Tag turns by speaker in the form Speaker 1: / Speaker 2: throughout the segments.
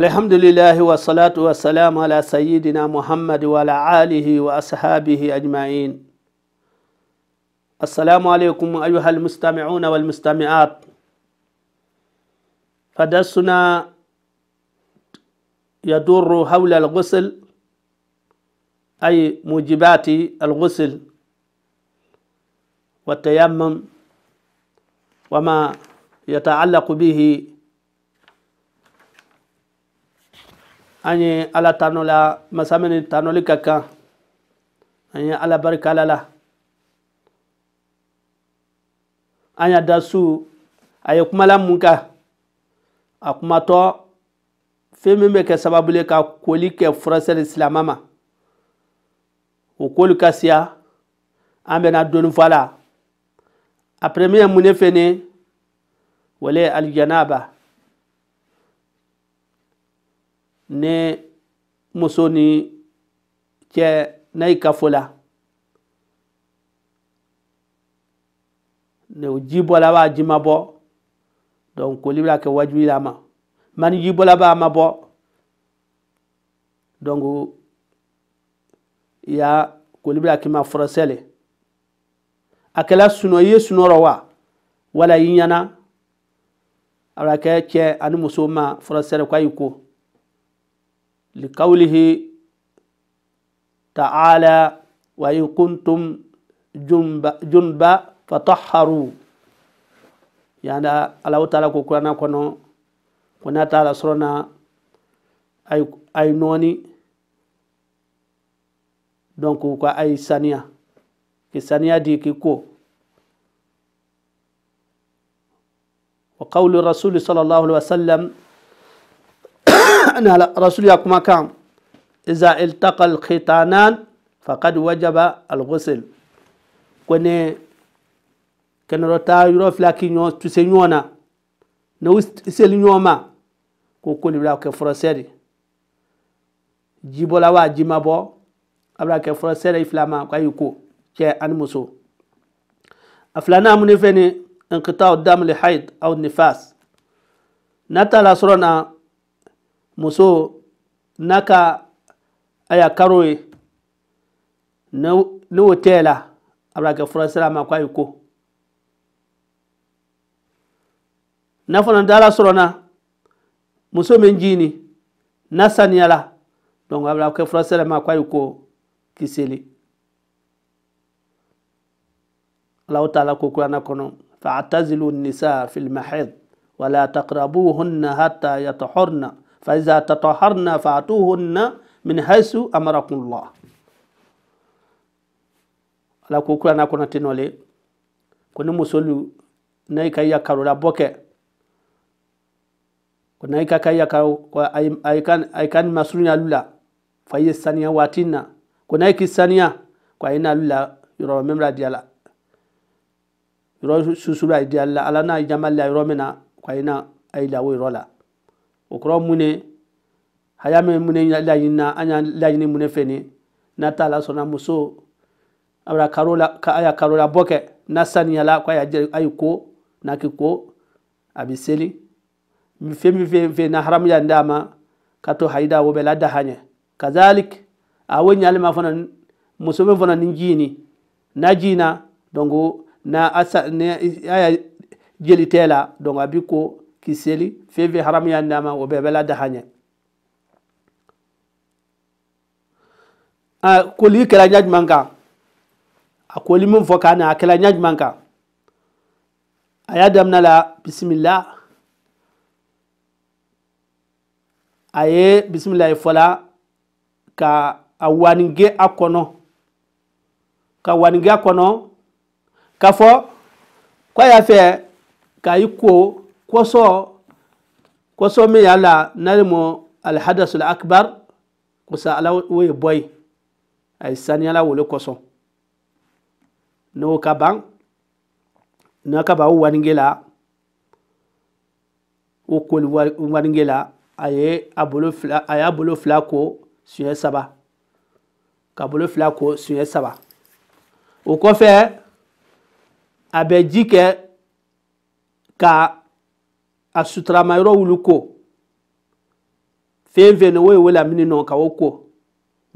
Speaker 1: الحمد لله والصلاة والسلام على سيدنا محمد وعلى آله وأصحابه أجمعين السلام عليكم أيها المستمعون والمستمعات فدرسنا يدور حول الغسل أي موجبات الغسل والتيمم وما يتعلق به an ala tano la masa min tanoli ka kan an ala barika ala la an y'a da su a ye kumala mun kan a kumatɔ fɛn min bɛ kɛ sababu ye ka koli kɛ furasɛli silama ma o koli ka siya an bɛna dɔɔni fɔ a la a premier mun ne fɛ ne wale alijanaba ne muso ni cɛ n'a yi kafo la ne o ji bɔla b'a ji ma bɔ donc koli bɛ kɛ wajibi la ma mani ji bɔla b'a ma bɔ donc ya koli bɛ kɛ ma fɔrɔsɛ le a kɛla sunɔ i ye sunɔrɔ wa wala i ɲɛna a bɛ kɛ cɛ ani muso ma fɔrɔsɛ le k'a y'i ko. لقوله تعالى وإن كنتم جنبا فطهروا يعني الله تعالى كنا كنا كنا تعالى سرنا أي أي نوني donc ko ay saniya ki saniya di ki ko wa qawlu rasuli sallallahu alaihi wasallam معنى رسول يقوم كام إذا التقى الختانان فقد وجب الغسل كوني كان روتا يروف لكن يو تسنيونا نوست سيلنيوما كوكولي بلا كفرسري جيبولا وا جيمابو abra kɛ fɔlɔ sɛrɛ filama ka yi ko cɛ ani muso a filanan mun de filɛ nin ye nkitaw muso naka aya karoye no wo tɛɛla abra ke kɛ fura sira ma kwa ayi na fona dala sorona muso menjini na donc abra ke fura ma kwa ayi kiseli k'i taala ko kurana kono fa atazilu nisa fi mahid wala taqrabuhunna hatta yatahurna فإذا تطهرنا فأتوهن من حيث أمركم الله على كوكرا نكون تنولي كوني مسولو نايكا يكارو لابوكا كوني كاكا يكارو وأيكان أيكان مسولين لولا فهي الثانية واتينا كوني كي الثانية كوين لولا يرو ميمرا ديالا يرو سوسولا ديالا على نا يجمال لا يرو منا كوين أي لاوي okura mune hayame mune haya anya mun mune feni an n'a tala la muso abra karola ka aya karola boke la bɔ kɛ n'a saniyala y'a jɛ ko n'a kiko ko a bɛ seli fɛn na haram y'a ndama kato haida wo belada hanya kadhalik awen da ma muso min fana ni n'a jina na na a ne aya jeli tɛ ko kiseli seli fɛn fɛn haramu y'a d'a o bɛɛ bɛ ladaha ɲɛ a ah, koli kɛra ɲɛ jumɛn kan a ah, koli min fɔ k'a na a kɛra ɲɛ jumɛn kan a y'a daminɛ la bisimila a ye bisimila ye fɔla ka a wanige a kɔnɔ ka wanige a kɔnɔ ka fɔ k'a y'a fɛ k'a y'i ko koso koso me yala narimo alhadasul akbar kusa ala woye boy ay saniyala wole koso no ka ban no ka waningela wo koli waningela aye abolo fila aye abolo fila ko siyɛn saba ka bolo fila ko siyɛn saba o kɔfɛ a bɛ ji kɛ ka a suturama yɔrɔ wulu ko fɛn fɛn na wo ye wele amini nɔ ka o ko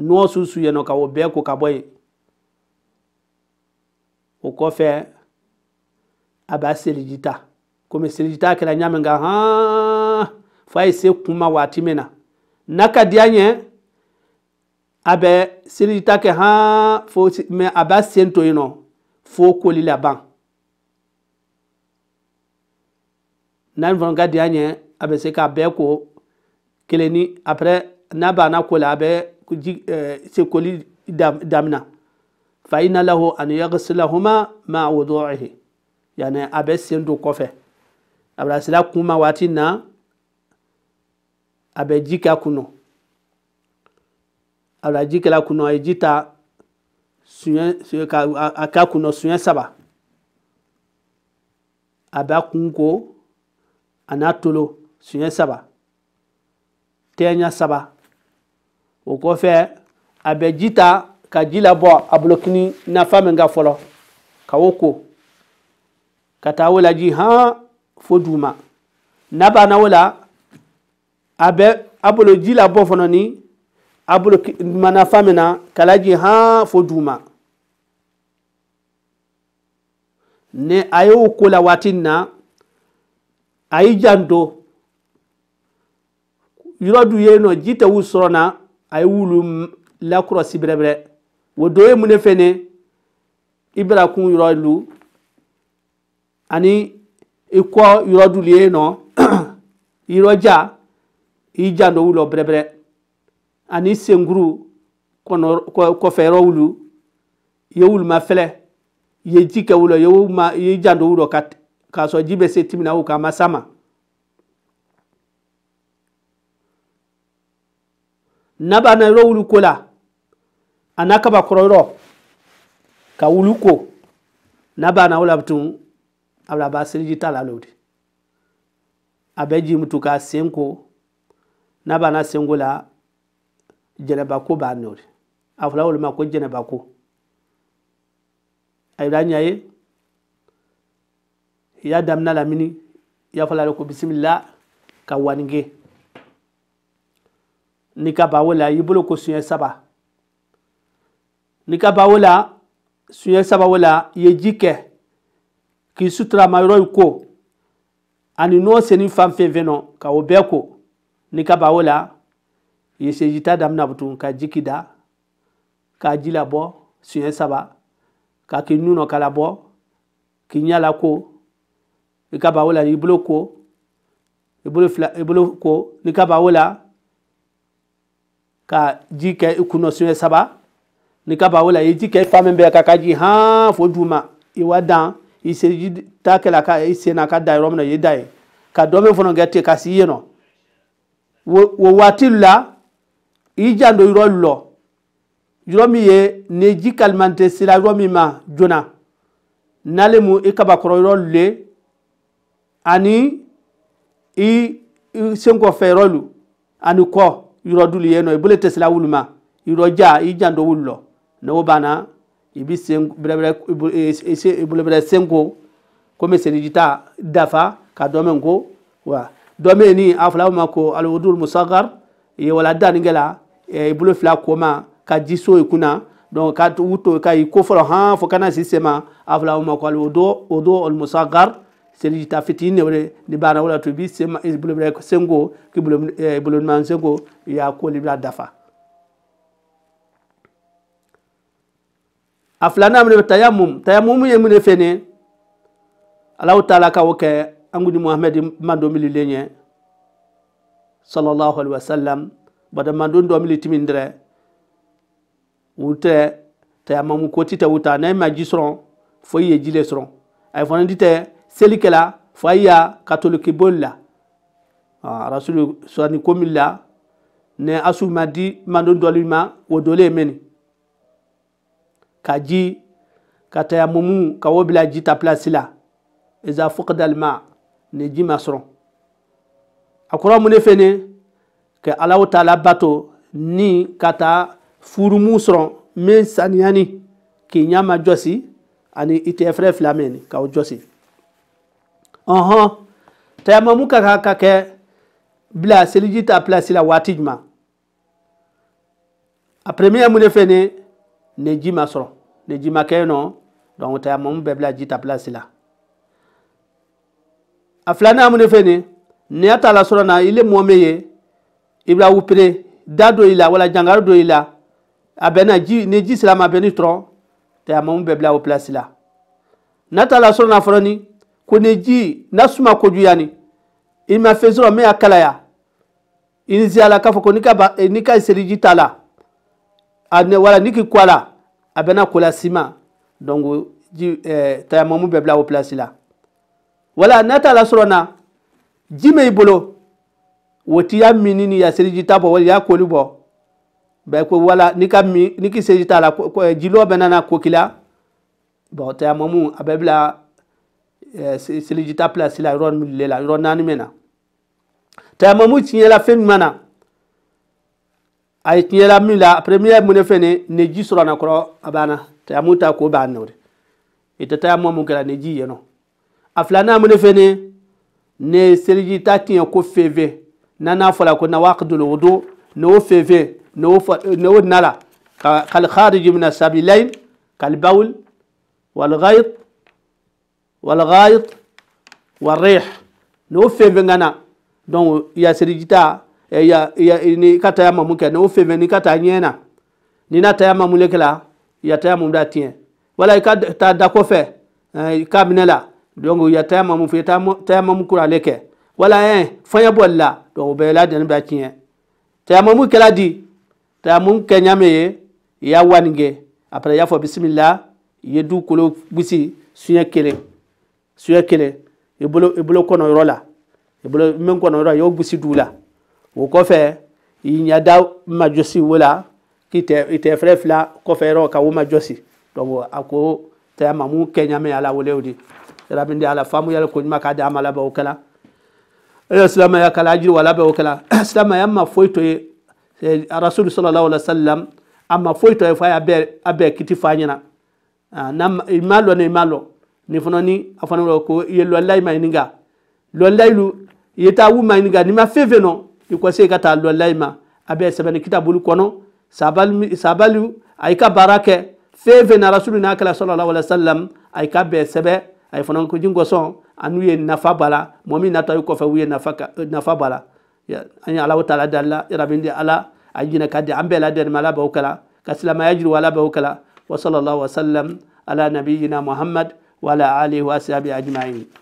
Speaker 1: nɔɔ susu yen nɔ ka o bɛɛ ko ka bɔ yen o kɔfɛ a b'a seliji ta komi seliji ta kɛra ɲami kan hãn f'a ye se kun ma waati min na n'a ka di an ye a bɛ seliji ta kɛ hãn fo mɛ a b'a sen to yen nɔ fo koli laban. nani fana ka diya ɲɛ a bɛ se k'a bɛɛ ko kelen ni après n'a banna ko la a bɛ se koli damina fa ina lahu ani yaghsilahuma ma wudu'ihi yani a bɛ sen don kɔfɛ a bɛ ma waati na a bɛ ji k'a kɔnɔ a bɛ ji kɛla kɔnɔ a ye ji ta suɲɛ suɲɛ ka a k'a kɔnɔ suɲɛ saba a b'a kun ko a n'a tolo siɲɛ saba tɛɲɛ saba o kɔfɛ a bɛ ji ta ka ji labɔ a bolokini nafa min ka fɔlɔ ka o ko ka taa o laji hɔn fo duguma n'a banna o la a bɛ a bolo ji labɔ fana ni a bolo nafa min na ka laji hɔn fo duguma ni a y'o ko la waati min na ayijando yɔrɔ du ye nɔ ji tɛ wu sɔrɔ na a ye wulu lakɔrɔ sibirɛbirɛ o do ye mun de fɛ ne i bɛna ani i kɔ yɔrɔ du ye nɔ yɔrɔ ja i janto wulɔ bɛrɛbɛrɛ ani senkuru kɔfɛ yɔrɔ wulu ye wulu ma fɛlɛ i ye ji kɛ wulɔ i ye janto wulɔ ka k'a sɔrɔ ji bɛ se timina o kan a ma n'a b'a na yɔrɔ wulu ko la a n'a kabakɔrɔ yɔrɔ ka wulu ko n'a b'a na o la tun a bɛ b'a seliji t'a la l'o de a bɛ ji mutu k'a sen ko n'a b'a na sen ko la jɛnɛba ko b'a nɔ de a fɔra o de ma ko jɛnɛba ko a yira n ye ya damna lamini ya falare ko bisimila ka waninge ni ka la i bolo ko suɲɛ saba ni ka bawo la suɲɛ saba wo la i ye ji kɛ k'i sutura ma yɔrɔ in ko ani n'o seni fan fɛn fɛn nɔ ka o bɛɛ ko ni ka i ye sejita damina butun ka ji k'i da k'a ji labɔ suɲɛ saba k'a k'i nun nɔ ka k'i ɲɛ ko i ka ba la i ko ibolo bolo fila i ko n'i ka la ka ji kɛ i kun saba n'i ka ba o la i ye ji kɛ fa min bɛɛ ka ka ji han fo duguma i dan i se ji ta kɛ ka i na ka da yɔrɔ min na i da ye ka dɔ min fana kɛ ten ka si yen nɔ o waati la i janto yɔrɔ lɔ yɔrɔ min ye ni ji kalimante sera yɔrɔ min ma joona n'ale mu i kabakɔrɔ yɔrɔ le ani i, i senko fɛrɔlu ani kɔ yɔrɔdulu yɛ nɔ i bolo tɛsila wulu ma yɔrɔja i janto wulu lɔ n'o banna i bi sen bɛrɛbɛrɛ i bolo bɛrɛ senko komi dafa ka dɔ wa dɔ ni a fɔla o ma ko aliwodul musakar yewala dannikɛ la i bolo fila ko ma ka ji so i kunna donc ka u to ka i ko fɔlɔ han fo kana si se ma a fɔla o ma ko aliwodo odo alimusakar. Seli selitafiti nebre ni bana wala to bi sema eh, bulo bre sengo ki eh, bulo bulo man sengo ya ko libra dafa aflana amne tayammum tayammum ye mun fene allah taala ka woke angudi muhammad mando mili lenye sallallahu alaihi wasallam bada mando ndo mili timindre wute tayammum ko tita wuta na ma jisron fo ye jile sron ay fona dite selikɛla fa ya katoliki boli la ah, rasulu sani komi la ne asu ma di mando dɔli ma o dole mɛni ka ji ka taya mumu ka wo bila ji ta pilasi la iza fɔkidali ma ne ji ma sɔrɔ a kɔrɔ mun de fɛ ne ka alaw ta la bato ni ka taa furumu sɔrɔ min saniyani k'i ɲɛ ma jɔsi ani i tɛ fɛrɛ fila mɛni jɔsi. Aha. Tayamamu ka ka kɛ bila seliji ta place la waati jumɛn? A premier mun de filɛ nin ye nin ji ma sɔrɔ nin ji ma kɛ yen nɔ donc tayamamu bɛɛ bila ji ta place la. A filanan mun de filɛ nin ye y'a ta la sɔrɔ na ile mɔ min ye i bɛ opérer da dɔ i la wala jangari dɔ i la a bɛ na ji ni ji sera a ma bɛ ni tɔrɔ tayamamu bɛɛ bila o place la. N'a ta la sɔrɔ na fɔlɔ ni kone ji na suma kojuyani i ma fɛn sɔrɔ min y'a inzi i ni se a la k'a fɔ ko ni ba eh, ni ka seliji t'a la a wala niki k'i ko a la a bɛ na ko la donc ji ɛɛ eh, tayamamu bɛ bila o place la wala n'a t'a la sɔrɔ na ji bɛ i bolo y'a min ni ya seliji ta bɔ wali y'a koli bɔ ko wala nika ka min ni k'i seliji t'a ko ɛɛ jilɔ bɛ na na la bɔn tayamamu abebla Eh, selejita plasila yon nanime la Tayamonmou ti nye la femi mana Ayet nye la mou la Premye mounen fene Neji suran akor abana Tayamonmou ta akor ban noude E te tayamonmou kera neji yon Aflana mounen fene Ne selejita ti yon kou feve Nanan fola kou na wakadou lo wadou Nou feve Nou wad nala Kal khari jimna sabi layn Kal bawl Wal gayt والغائط والريح no feve ngana donc ya serijita ya ya ni kata ya mamuke no feve ni kata nyena ni na ta ya mamule kala ya ta ya mumda tien wala ka ta da ko fe ka binela donc ya ta ya mamu fe ta ta ya mamu kura leke wala eh fanya bolla to be la den ba tien mamu kala di ta ya mum kenya me ya wange après ya fo bismillah ye du kolo bisi sunya kelen suɲɛ kelen i bolo i bolo kɔnɔ yɔrɔ la i bolo min kɔnɔ yɔrɔ la i y'o gosi dugu la o kɔfɛ i ɲɛda majɔsi o la k'i tɛ i tɛ fɛrɛ fila kɔfɛ yɔrɔ ka o majɔsi donc a ko tɛ mamu kɛ ɲami ala wele o de sera min ala faamu yɛrɛ ko ɲuman k'a di a ma labɛn o kɛla e yɛrɛ silamɛya kala jiri wa labɛn o kɛla silamɛya ma foyi to ye rasulu sallallahu alaihi wa sallam a ma foyi to ye f'a y'a bɛɛ a bɛɛ kiti f'a ɲɛna n'a i m'a lɔ ne i m'a lɔ ni fana ni a fana wala ko i ye lɔlayi ma ɲini ka lɔlayi lu i ye taa wu ma ɲini ka n'i ma fɛn fɛn nɔ i kɔ se ka taa lɔlayi ma a bɛ sɛbɛnni kitabulu kɔnɔ sabali sabali a y'i ka baara kɛ fɛn fɛn na rasulu n'a kɛra sɔlɔ la wala salam a y'i ka bɛn sɛbɛ a ye fana ko kɔsɔn a n'u ye nafa b'a la mɔgɔ min nata i kɔfɛ u ye nafa ka nafa la an ye alaw ta la dali la yarabi di ala a jinɛ ka di an bɛɛ la dɛrɛmɛ ala b'aw kala ka silamɛya jiriwa ala b'aw kala wa sɔlɔ wa salam ala nabiyina muhammad وعلى آله وأصحابه أجمعين